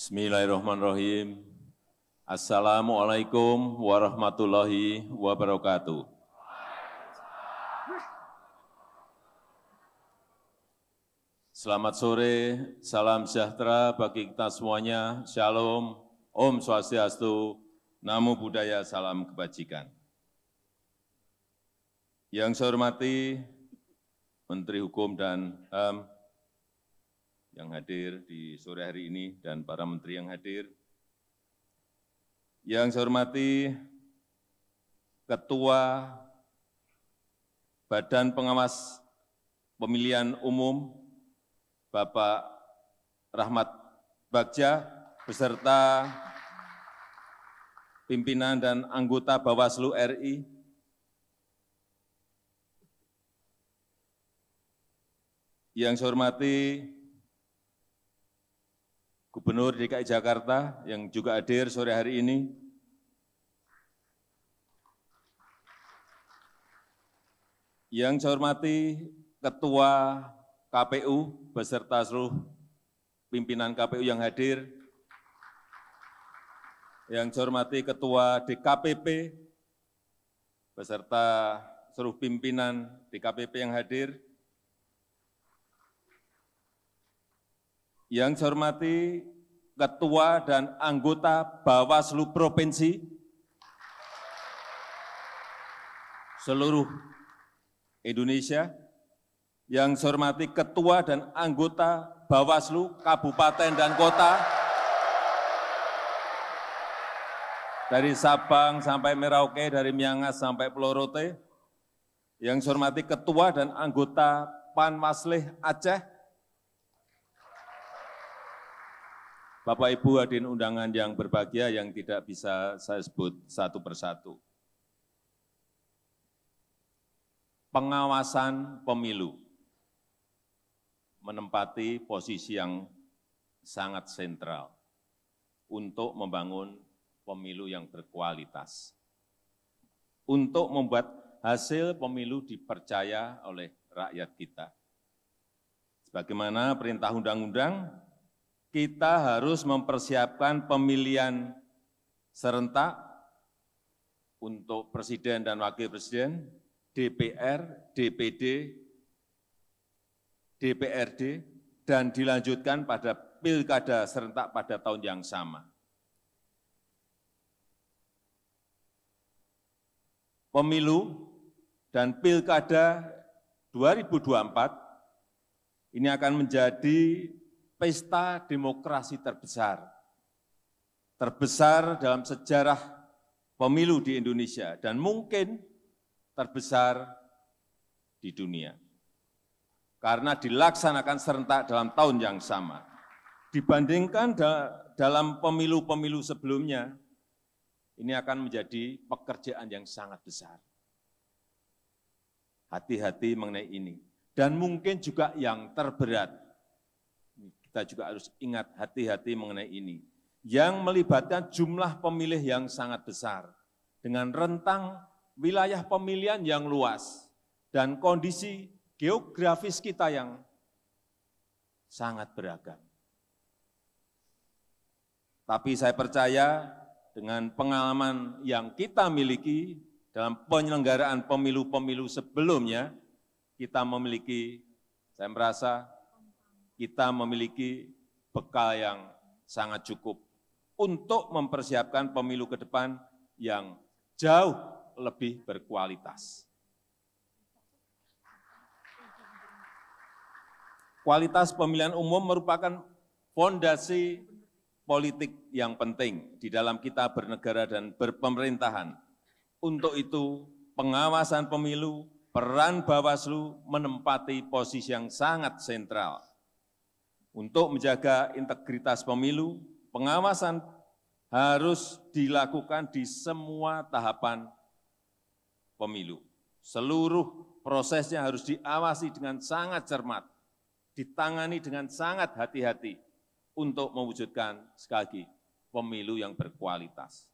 Bismillahirrahmanirrahim. Assalamualaikum warahmatullahi wabarakatuh. Selamat sore, salam sejahtera bagi kita semuanya. Shalom, Om Swastiastu, Namo Buddhaya, Salam Kebajikan. Yang saya hormati Menteri Hukum dan HAM, um, yang hadir di sore hari ini dan para menteri yang hadir. Yang saya hormati Ketua Badan Pengawas Pemilihan Umum Bapak Rahmat Bagja beserta pimpinan dan anggota Bawaslu RI, yang saya hormati Gubernur DKI Jakarta yang juga hadir sore hari ini, yang saya hormati Ketua KPU beserta seluruh pimpinan KPU yang hadir, yang saya hormati Ketua DKPP beserta seluruh pimpinan DKPP yang hadir, Yang saya hormati ketua dan anggota Bawaslu Provinsi, seluruh Indonesia, yang saya hormati ketua dan anggota Bawaslu Kabupaten dan Kota, dari Sabang sampai Merauke, dari Miangas sampai Pulau Rote, yang saya hormati Ketua dan anggota Panwaslih Aceh, Bapak Ibu hadirin undangan yang berbahagia yang tidak bisa saya sebut satu persatu. Pengawasan pemilu menempati posisi yang sangat sentral untuk membangun pemilu yang berkualitas. Untuk membuat hasil pemilu dipercaya oleh rakyat kita. Sebagaimana perintah undang-undang kita harus mempersiapkan pemilihan serentak untuk presiden dan wakil presiden, DPR, DPD, DPRD, dan dilanjutkan pada pilkada serentak pada tahun yang sama. Pemilu dan pilkada 2024 ini akan menjadi pesta demokrasi terbesar. Terbesar dalam sejarah pemilu di Indonesia dan mungkin terbesar di dunia. Karena dilaksanakan serentak dalam tahun yang sama. Dibandingkan da dalam pemilu-pemilu sebelumnya, ini akan menjadi pekerjaan yang sangat besar. Hati-hati mengenai ini. Dan mungkin juga yang terberat kita juga harus ingat hati-hati mengenai ini, yang melibatkan jumlah pemilih yang sangat besar, dengan rentang wilayah pemilihan yang luas, dan kondisi geografis kita yang sangat beragam. Tapi saya percaya dengan pengalaman yang kita miliki dalam penyelenggaraan pemilu-pemilu sebelumnya, kita memiliki, saya merasa, kita memiliki bekal yang sangat cukup untuk mempersiapkan pemilu ke depan yang jauh lebih berkualitas. Kualitas pemilihan umum merupakan fondasi politik yang penting di dalam kita bernegara dan berpemerintahan. Untuk itu, pengawasan pemilu, peran Bawaslu menempati posisi yang sangat sentral untuk menjaga integritas pemilu, pengawasan harus dilakukan di semua tahapan pemilu. Seluruh prosesnya harus diawasi dengan sangat cermat, ditangani dengan sangat hati-hati untuk mewujudkan sekali lagi pemilu yang berkualitas.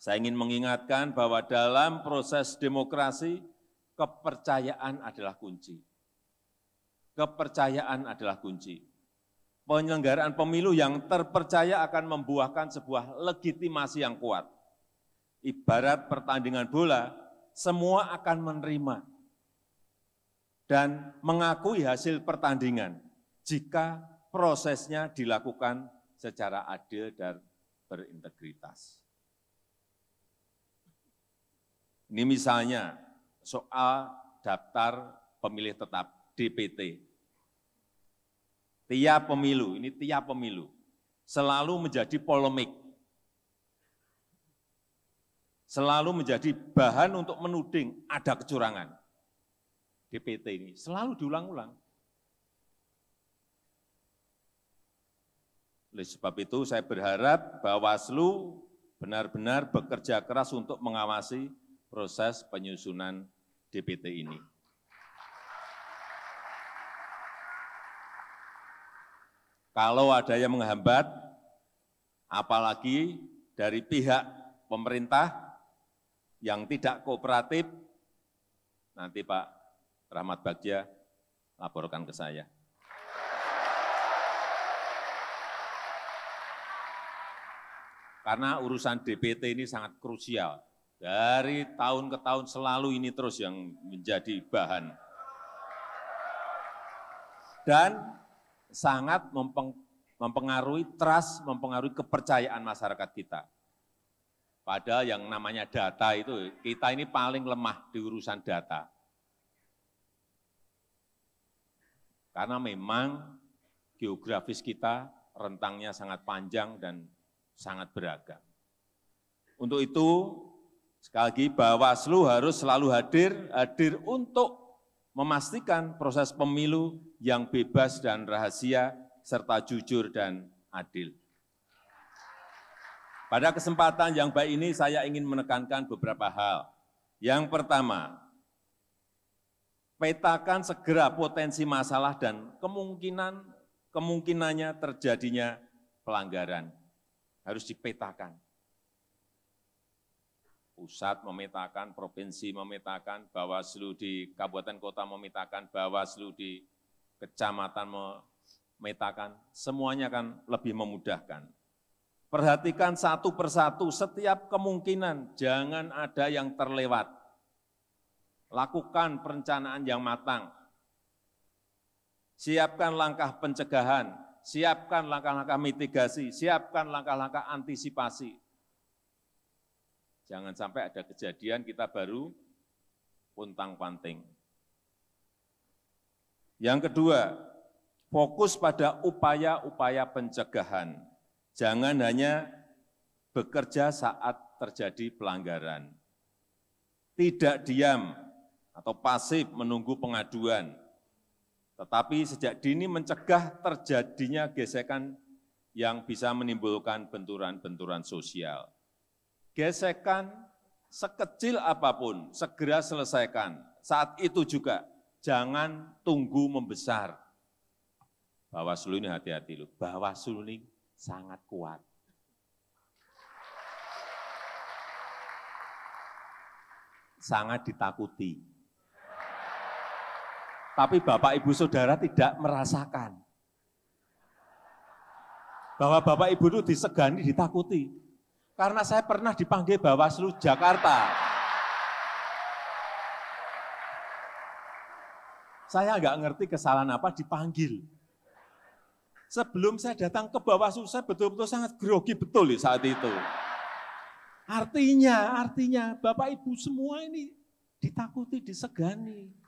Saya ingin mengingatkan bahwa dalam proses demokrasi, kepercayaan adalah kunci. Kepercayaan adalah kunci. Penyelenggaraan pemilu yang terpercaya akan membuahkan sebuah legitimasi yang kuat. Ibarat pertandingan bola, semua akan menerima dan mengakui hasil pertandingan jika prosesnya dilakukan secara adil dan berintegritas. Ini misalnya soal daftar pemilih tetap DPT. Tiap pemilu, ini tiap pemilu, selalu menjadi polemik. Selalu menjadi bahan untuk menuding ada kecurangan. DPT ini selalu diulang-ulang. Oleh sebab itu saya berharap Bawaslu benar-benar bekerja keras untuk mengawasi proses penyusunan DPT ini. Kalau ada yang menghambat, apalagi dari pihak pemerintah yang tidak kooperatif, nanti Pak Rahmat Bagja laporkan ke saya. Karena urusan DPT ini sangat krusial. Dari tahun ke tahun selalu ini terus yang menjadi bahan. Dan sangat mempengaruhi trust, mempengaruhi kepercayaan masyarakat kita. Padahal yang namanya data itu, kita ini paling lemah di urusan data. Karena memang geografis kita rentangnya sangat panjang dan sangat beragam. Untuk itu, sekali lagi Bawaslu harus selalu hadir, hadir untuk memastikan proses pemilu yang bebas dan rahasia, serta jujur dan adil. Pada kesempatan yang baik ini, saya ingin menekankan beberapa hal. Yang pertama, petakan segera potensi masalah dan kemungkinan kemungkinannya terjadinya pelanggaran. Harus dipetakan pusat memetakan, provinsi memetakan, Bawaslu di kabupaten kota memetakan, Bawaslu di kecamatan memetakan, semuanya akan lebih memudahkan. Perhatikan satu persatu setiap kemungkinan, jangan ada yang terlewat. Lakukan perencanaan yang matang. Siapkan langkah pencegahan, siapkan langkah-langkah mitigasi, siapkan langkah-langkah antisipasi, Jangan sampai ada kejadian kita baru untang-panting. Yang kedua, fokus pada upaya-upaya pencegahan. Jangan hanya bekerja saat terjadi pelanggaran. Tidak diam atau pasif menunggu pengaduan, tetapi sejak dini mencegah terjadinya gesekan yang bisa menimbulkan benturan-benturan sosial. Gesekan sekecil apapun, segera selesaikan. Saat itu juga, jangan tunggu membesar. Bawaslu ini hati-hati loh, Bawaslu ini sangat kuat. Sangat ditakuti. Tapi Bapak Ibu Saudara tidak merasakan bahwa Bapak Ibu itu disegani, ditakuti. Karena saya pernah dipanggil Bawaslu Jakarta. Saya nggak ngerti kesalahan apa dipanggil. Sebelum saya datang ke Bawaslu, saya betul-betul sangat grogi betul ya saat itu. Artinya, artinya Bapak Ibu semua ini ditakuti, disegani.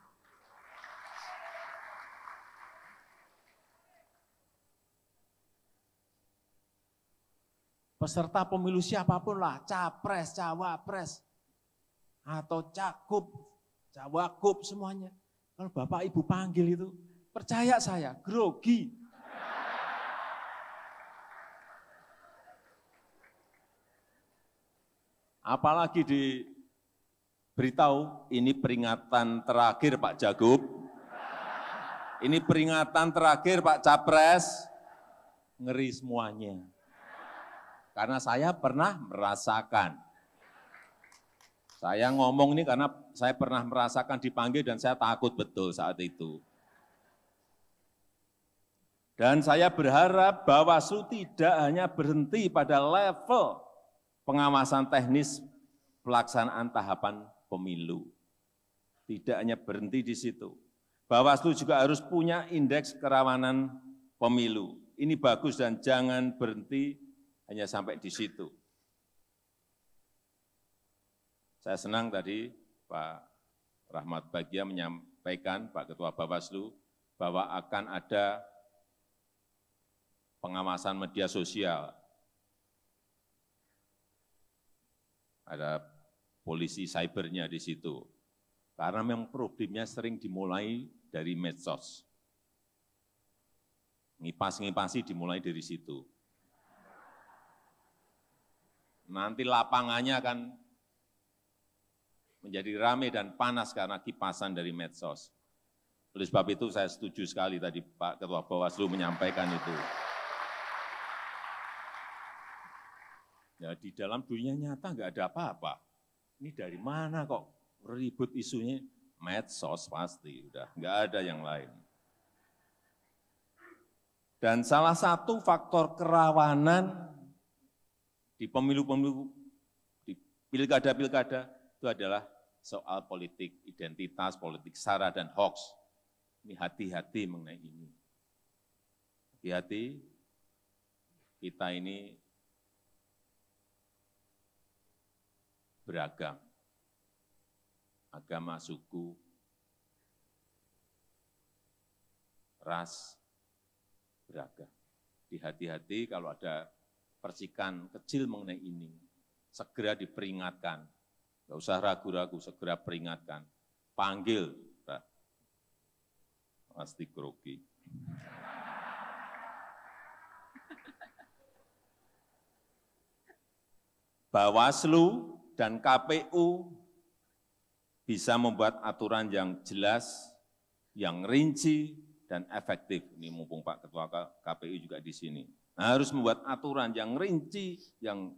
peserta pemilu siapapun lah, capres, cawapres, atau cakup, cawakup semuanya. Kalau Bapak Ibu panggil itu, percaya saya, grogi. Apalagi diberitahu, ini peringatan terakhir Pak Jagub, ini peringatan terakhir Pak Capres, ngeri semuanya karena saya pernah merasakan. Saya ngomong ini karena saya pernah merasakan dipanggil dan saya takut betul saat itu. Dan saya berharap Bawaslu tidak hanya berhenti pada level pengawasan teknis pelaksanaan tahapan pemilu. Tidak hanya berhenti di situ. Bawaslu juga harus punya indeks kerawanan pemilu. Ini bagus dan jangan berhenti hanya sampai di situ. Saya senang tadi Pak Rahmat Bagia menyampaikan, Pak Ketua Bawaslu, bahwa akan ada pengawasan media sosial. Ada polisi cybernya di situ. Karena memang problemnya sering dimulai dari medsos. Ngipas-ngipasi dimulai dari situ nanti lapangannya akan menjadi rame dan panas karena kipasan dari medsos. Oleh sebab itu saya setuju sekali tadi Pak Ketua Bawaslu menyampaikan itu. Ya, di dalam dunia nyata nggak ada apa-apa. Ini dari mana kok ribut isunya? Medsos pasti, udah nggak ada yang lain. Dan salah satu faktor kerawanan di pemilu-pemilu, di pilkada-pilkada, itu adalah soal politik identitas, politik sara, dan hoax. Ini hati-hati mengenai ini. Hati-hati, kita ini beragam. Agama, suku, ras, beragam. Di hati-hati kalau ada percikan kecil mengenai ini, segera diperingatkan. Gak usah ragu-ragu, segera peringatkan. Panggil, pasti grogi. Bawaslu dan KPU bisa membuat aturan yang jelas, yang rinci, dan efektif. Ini mumpung Pak Ketua KPU juga di sini harus membuat aturan yang rinci, yang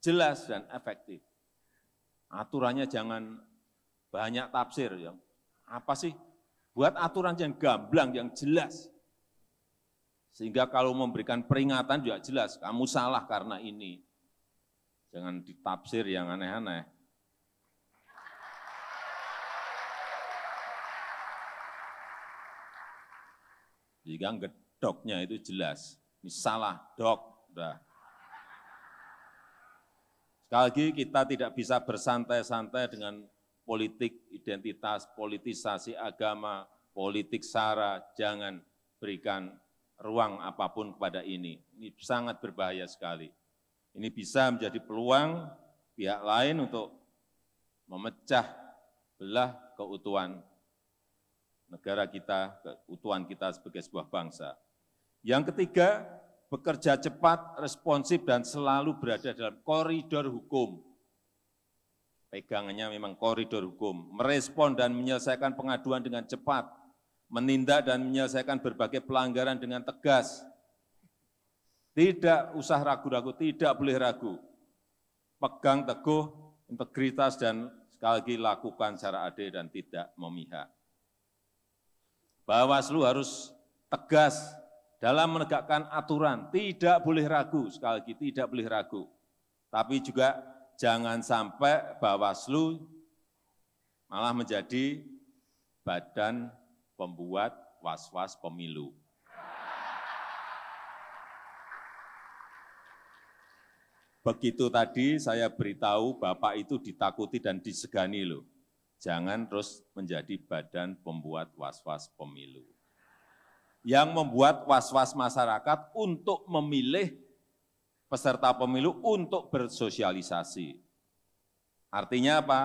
jelas dan efektif. Aturannya jangan banyak tafsir. Yang apa sih? Buat aturan yang gamblang, yang jelas. Sehingga kalau memberikan peringatan juga jelas, kamu salah karena ini. Jangan ditafsir yang aneh-aneh. Jika gedoknya itu jelas. Ini salah, dok. Udah. Sekali lagi kita tidak bisa bersantai-santai dengan politik identitas, politisasi agama, politik sara, jangan berikan ruang apapun kepada ini. Ini sangat berbahaya sekali. Ini bisa menjadi peluang pihak lain untuk memecah belah keutuhan negara kita, keutuhan kita sebagai sebuah bangsa. Yang ketiga, bekerja cepat, responsif, dan selalu berada dalam koridor hukum. Pegangannya memang koridor hukum. Merespon dan menyelesaikan pengaduan dengan cepat. Menindak dan menyelesaikan berbagai pelanggaran dengan tegas. Tidak usah ragu-ragu, tidak boleh ragu. Pegang teguh integritas dan sekali lagi lakukan secara adil dan tidak memihak. Bawaslu harus tegas dalam menegakkan aturan. Tidak boleh ragu, sekali lagi tidak boleh ragu. Tapi juga jangan sampai Bawaslu malah menjadi badan pembuat was-was pemilu. Begitu tadi saya beritahu Bapak itu ditakuti dan disegani loh. Jangan terus menjadi badan pembuat was-was pemilu yang membuat was-was masyarakat untuk memilih peserta pemilu untuk bersosialisasi. Artinya apa?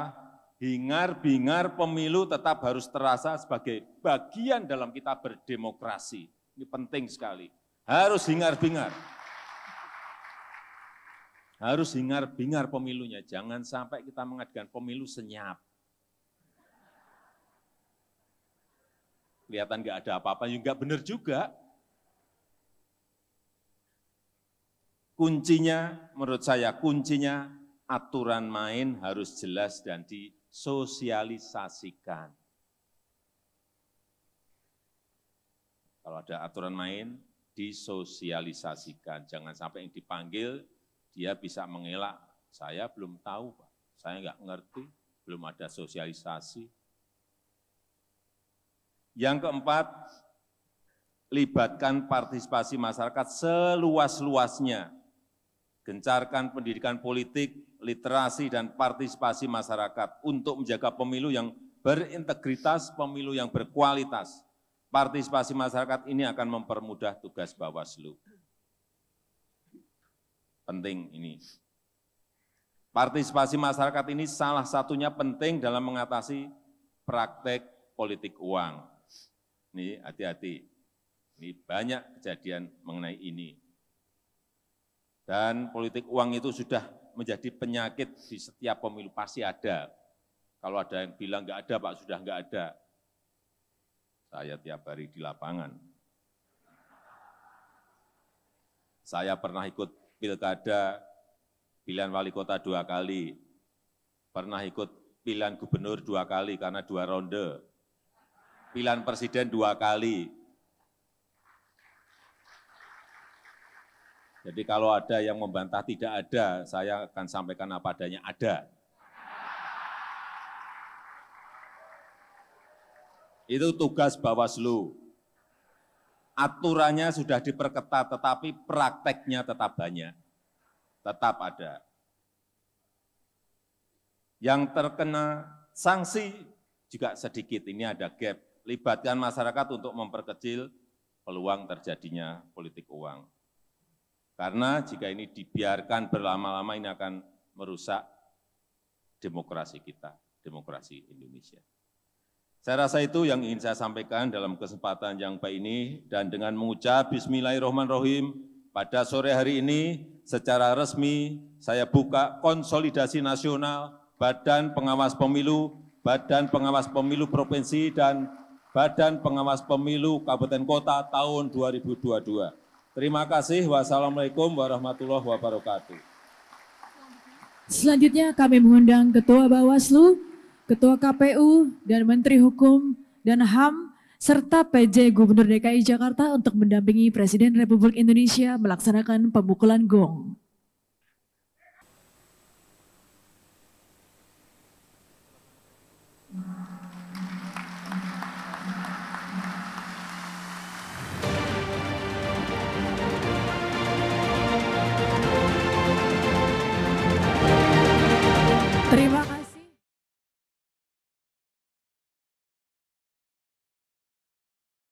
Hingar-bingar pemilu tetap harus terasa sebagai bagian dalam kita berdemokrasi. Ini penting sekali. Harus hingar-bingar. Harus hingar-bingar pemilunya. Jangan sampai kita mengadakan pemilu senyap. kelihatan nggak ada apa-apa, juga ya, nggak benar juga. Kuncinya, menurut saya, kuncinya aturan main harus jelas dan disosialisasikan. Kalau ada aturan main, disosialisasikan. Jangan sampai yang dipanggil, dia bisa mengelak. Saya belum tahu, Pak. Saya nggak ngerti, belum ada sosialisasi. Yang keempat, libatkan partisipasi masyarakat seluas-luasnya. Gencarkan pendidikan politik, literasi, dan partisipasi masyarakat untuk menjaga pemilu yang berintegritas, pemilu yang berkualitas. Partisipasi masyarakat ini akan mempermudah tugas Bawaslu. Penting ini. Partisipasi masyarakat ini salah satunya penting dalam mengatasi praktek politik uang. Ini hati-hati. Ini banyak kejadian mengenai ini. Dan politik uang itu sudah menjadi penyakit di setiap pemilu pasti ada. Kalau ada yang bilang enggak ada, Pak, sudah enggak ada. Saya tiap hari di lapangan. Saya pernah ikut pilkada, pilihan wali kota dua kali, pernah ikut pilihan gubernur dua kali karena dua ronde, pilihan presiden dua kali. Jadi kalau ada yang membantah tidak ada, saya akan sampaikan apa adanya, ada. Itu tugas Bawaslu. Aturannya sudah diperketat, tetapi prakteknya tetap banyak. Tetap ada. Yang terkena sanksi juga sedikit, ini ada gap libatkan masyarakat untuk memperkecil peluang terjadinya politik uang. Karena jika ini dibiarkan berlama-lama ini akan merusak demokrasi kita, demokrasi Indonesia. Saya rasa itu yang ingin saya sampaikan dalam kesempatan yang baik ini dan dengan mengucap bismillahirrahmanirrahim pada sore hari ini secara resmi saya buka konsolidasi nasional Badan Pengawas Pemilu, Badan Pengawas Pemilu Provinsi dan Badan Pengawas Pemilu Kabupaten Kota tahun 2022. Terima kasih. Wassalamualaikum warahmatullahi wabarakatuh. Selanjutnya kami mengundang Ketua Bawaslu, Ketua KPU, dan Menteri Hukum dan HAM serta PJ Gubernur DKI Jakarta untuk mendampingi Presiden Republik Indonesia melaksanakan pemukulan gong.